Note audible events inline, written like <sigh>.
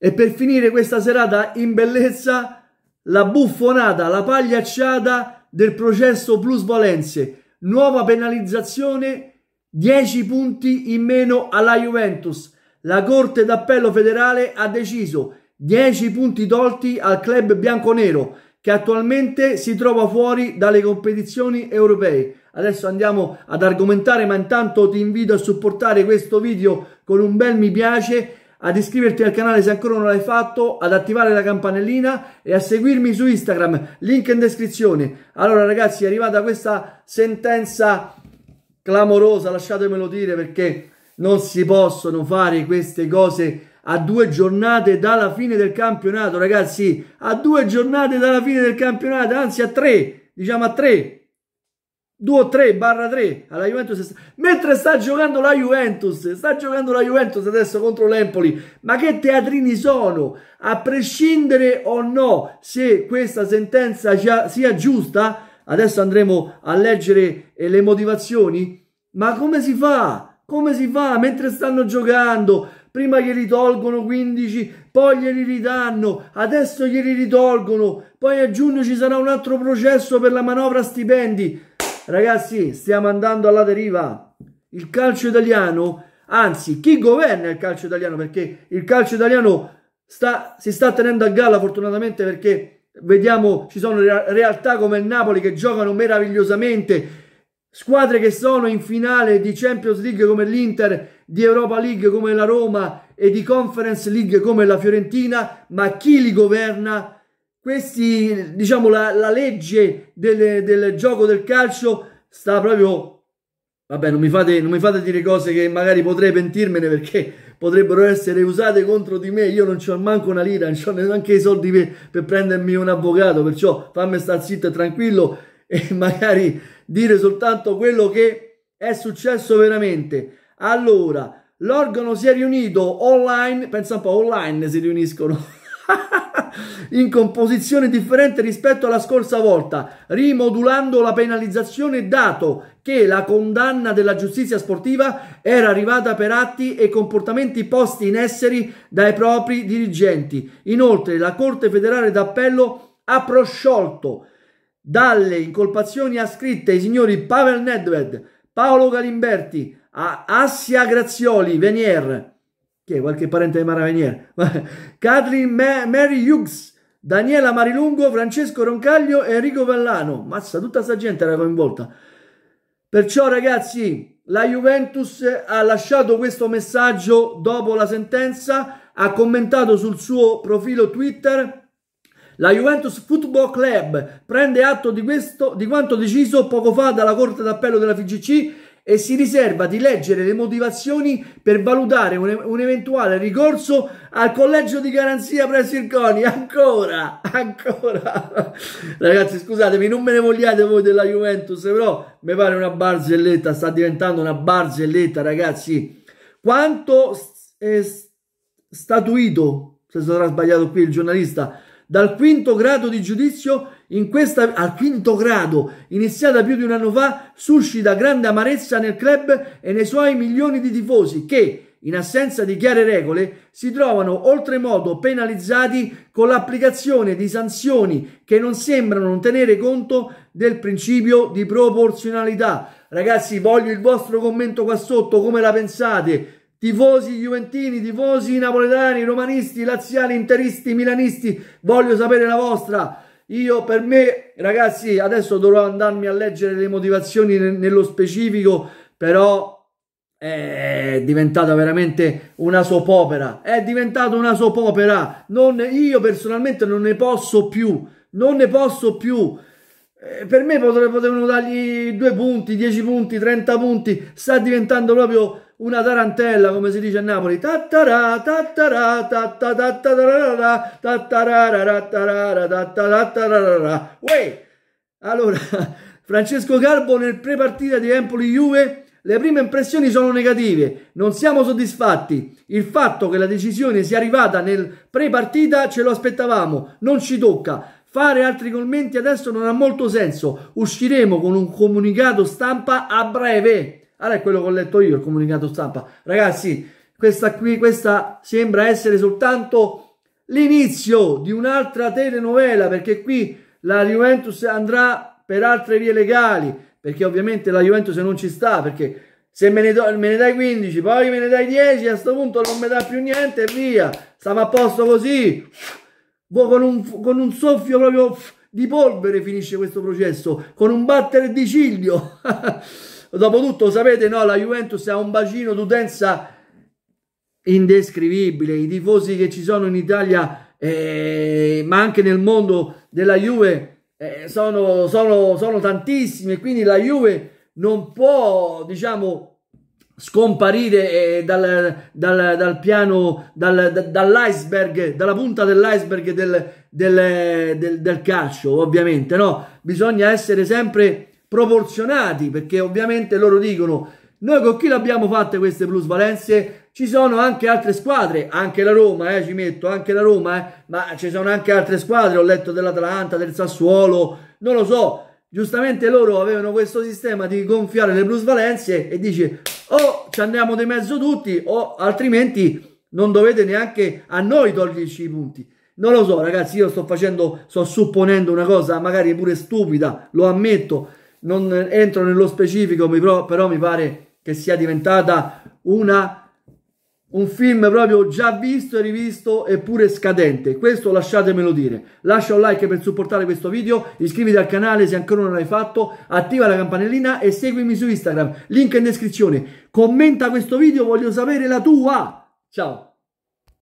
E per finire questa serata in bellezza, la buffonata, la pagliacciata del processo Plus Valenze. Nuova penalizzazione, 10 punti in meno alla Juventus. La Corte d'Appello federale ha deciso 10 punti tolti al club bianconero che attualmente si trova fuori dalle competizioni europee. Adesso andiamo ad argomentare, ma intanto ti invito a supportare questo video con un bel mi piace ad iscriverti al canale se ancora non l'hai fatto, ad attivare la campanellina e a seguirmi su Instagram, link in descrizione. Allora ragazzi è arrivata questa sentenza clamorosa, lasciatemelo dire perché non si possono fare queste cose a due giornate dalla fine del campionato ragazzi, a due giornate dalla fine del campionato, anzi a tre, diciamo a tre, 2-3 barra 3 alla Juventus mentre sta giocando la Juventus sta giocando la Juventus adesso contro l'Empoli ma che teatrini sono a prescindere o no se questa sentenza sia giusta adesso andremo a leggere eh, le motivazioni ma come si fa come si fa mentre stanno giocando prima glieli tolgono 15, poi glieli ridanno, adesso glieli ritolgono, poi a giugno ci sarà un altro processo per la manovra stipendi. Ragazzi, stiamo andando alla deriva. Il calcio italiano, anzi, chi governa il calcio italiano? Perché il calcio italiano sta, si sta tenendo a galla fortunatamente perché vediamo ci sono realtà come il Napoli che giocano meravigliosamente, squadre che sono in finale di Champions League come l'Inter, di Europa League come la Roma e di Conference League come la Fiorentina, ma chi li governa? questi, diciamo, la, la legge del, del, gioco del calcio sta proprio... Vabbè, non mi, fate, non mi fate dire cose che magari potrei pentirmene perché potrebbero essere usate contro di me. Io non ho manco una lira, non ho neanche i soldi per, per prendermi un avvocato. Perciò fammi stare zitto e tranquillo <laughs> e magari dire soltanto quello che è successo veramente. Allora, l'organo si è riunito online, pensa un po', online si riuniscono. <laughs> in composizione differente rispetto alla scorsa volta, rimodulando la penalizzazione dato che la condanna della giustizia sportiva era arrivata per atti e comportamenti posti in esseri dai propri dirigenti. Inoltre la Corte federale d'appello ha prosciolto dalle incolpazioni ascritte ai signori Pavel Nedved, Paolo Galimberti, Assia Grazioli, Venier, chi è? Qualche parente di Maravenier? <laughs> Kathleen Ma Mary Hughes, Daniela Marilungo, Francesco Roncaglio e Enrico Vellano. Mazza, tutta sta gente era coinvolta. Perciò ragazzi, la Juventus ha lasciato questo messaggio dopo la sentenza, ha commentato sul suo profilo Twitter la Juventus Football Club prende atto di, questo, di quanto deciso poco fa dalla Corte d'Appello della FGC e si riserva di leggere le motivazioni per valutare un, un eventuale ricorso al collegio di garanzia presso il CONI. Ancora, ancora. <laughs> Ragazzi, scusatemi, non me ne vogliate voi della Juventus, però mi pare una barzelletta, sta diventando una barzelletta, ragazzi. Quanto è statuito, se sarà sbagliato qui il giornalista, dal quinto grado di giudizio in questa, al quinto grado, iniziata più di un anno fa, suscita grande amarezza nel club e nei suoi milioni di tifosi che, in assenza di chiare regole, si trovano oltremodo penalizzati con l'applicazione di sanzioni che non sembrano non tenere conto del principio di proporzionalità. Ragazzi, voglio il vostro commento qua sotto, come la pensate? tifosi juventini, tifosi napoletani, romanisti, laziali, interisti, milanisti, voglio sapere la vostra. Io per me, ragazzi, adesso dovrò andarmi a leggere le motivazioni ne nello specifico, però eh, è diventata veramente una sopopera. È diventata una sopopera. Non, io personalmente non ne posso più. Non ne posso più. Eh, per me potrebbero dargli 2 punti, 10 punti, 30 punti. Sta diventando proprio una tarantella, come si dice a Napoli. Tattara, tattara, tattara, tattara, tattara, tattara, Uè! Allora, <laughs> Francesco Garbo nel pre-partita di Empoli-Juve le prime impressioni sono negative, non siamo soddisfatti. Il fatto che la decisione sia arrivata nel pre-partita ce lo aspettavamo, non ci tocca. Fare altri commenti adesso non ha molto senso. Usciremo con un comunicato stampa a breve. Allora è quello che ho letto io, il comunicato stampa. Ragazzi, questa qui, questa sembra essere soltanto l'inizio di un'altra telenovela, perché qui la Juventus andrà per altre vie legali, perché ovviamente la Juventus non ci sta, perché se me ne, do, me ne dai 15, poi me ne dai 10, a questo punto non mi dà più niente e via, stava a posto così, con un, con un soffio proprio di polvere finisce questo processo, con un battere di ciglio. <laughs> Dopotutto, sapete, no, la Juventus ha un bacino d'utenza indescrivibile. I tifosi che ci sono in Italia, eh, ma anche nel mondo della Juve, eh, sono, sono, sono tantissimi. Quindi la Juve non può, diciamo, scomparire eh, dal, dal, dal, piano, dal, dall'iceberg, dalla punta dell'iceberg del, del, del, del calcio, ovviamente, no? Bisogna essere sempre proporzionati, perché ovviamente loro dicono noi con chi l'abbiamo fatta queste plusvalenze? Ci sono anche altre squadre, anche la Roma, eh, ci metto, anche la Roma, eh, ma ci sono anche altre squadre, ho letto dell'Atalanta, del Sassuolo, non lo so. Giustamente loro avevano questo sistema di gonfiare le plusvalenze e dice o ci andiamo di mezzo tutti o altrimenti non dovete neanche a noi toglierci i punti. Non lo so ragazzi, io sto facendo, sto supponendo una cosa magari pure stupida, lo ammetto, non entro nello specifico, però mi pare che sia diventata una un film proprio già visto e rivisto eppure scadente questo lasciatemelo dire lascia un like per supportare questo video iscriviti al canale se ancora non l'hai fatto attiva la campanellina e seguimi su instagram link in descrizione commenta questo video voglio sapere la tua ciao